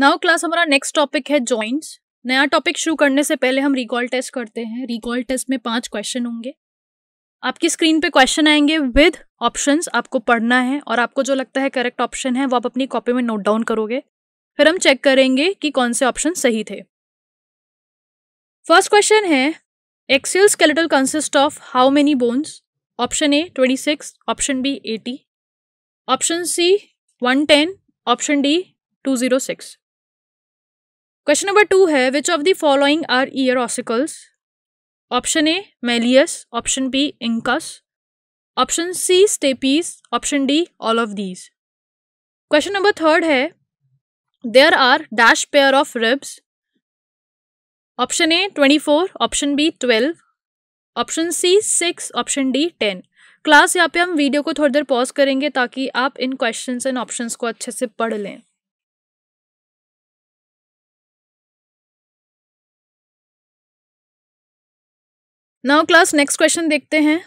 now class हमारा next topic है joints नया टॉपिक शुरू करने से पहले हम रिकॉल टेस्ट करते हैं रिकॉल टेस्ट में पांच क्वेश्चन होंगे आपकी स्क्रीन पे क्वेश्चन आएंगे विद ऑप्शंस आपको पढ़ना है और आपको जो लगता है करेक्ट ऑप्शन है वो आप अपनी कॉपी में नोट डाउन करोगे फिर हम चेक करेंगे कि कौन से ऑप्शन सही थे फर्स्ट क्वेश्चन है axial skeletal consist of how many bones option A twenty six option B eighty option C one ten option D two zero six question number two है which of the following are ear ossicles option A malleus option B incus option C stapes option D all of these question number third है there are dash pair of ribs option A twenty four option B twelve option C six option D ten class यहाँ पे हम video को थोड़ी देर pause करेंगे ताकि आप इन questions and options को अच्छे से पढ़ लें नाउ क्लास नेक्स्ट क्वेश्चन देखते हैं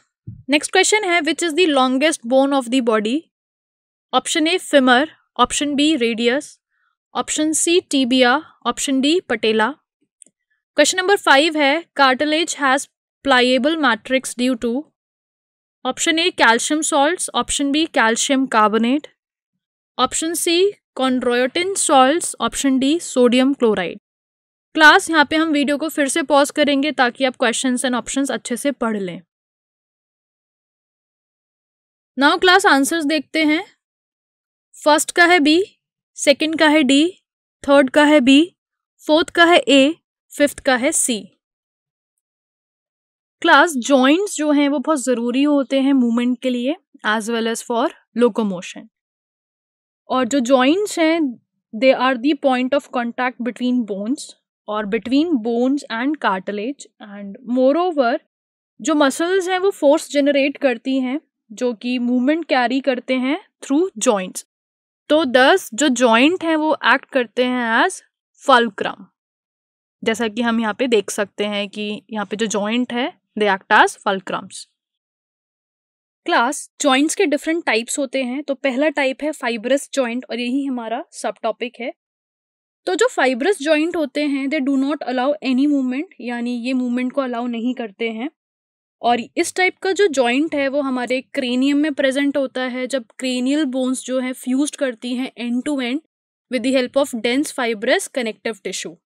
नेक्स्ट क्वेश्चन है which is the longest bone of the body option A femur option B radius option C tibia option D patella question number five है cartilage has pliable matrix due to option A calcium salts option B calcium carbonate option C chondroitin salts option D sodium chloride class यहाँ पे हम video को फिर से pause करेंगे ताकि आप क्वेश्चंस एंड ऑप्शंस अच्छे से पढ़ लें नाउ क्लास आंसर्स देखते हैं फर्स्ट का है बी सेकंड का है डी थर्ड का है बी फोर्थ का है ए फिफ्थ का है सी क्लास जॉइंट्स जो हैं वो बहुत ज़रूरी होते हैं मूवमेंट के लिए as well as for locomotion और जो जॉइंट्स हैं they are the point of contact between bones और between bones and cartilage and moreover जो मसल्स हैं वो फोर्स जनरेट करती हैं जो कि मूवमेंट कैरी करते हैं थ्रू जॉइंट्स तो दस जो जॉइंट हैं वो एक्ट करते हैं एज फलक्रम जैसा कि हम यहाँ पे देख सकते हैं कि यहाँ पे जो जॉइंट है they act as fulcrums class joints के डिफरेंट टाइप्स होते हैं तो पहला टाइप है फाइबरस जॉइंट और यही हमारा सब टॉपिक है तो जो फाइब्रस जॉइंट होते हैं they do not allow any movement यानी ये मूवमेंट को अलाउ नहीं करते हैं और इस टाइप का जो जॉइंट है वो हमारे क्रेनियम में प्रेजेंट होता है जब क्रेनियल बोन्स जो है फ्यूज करती हैं end to end with the help of dense fibrous connective tissue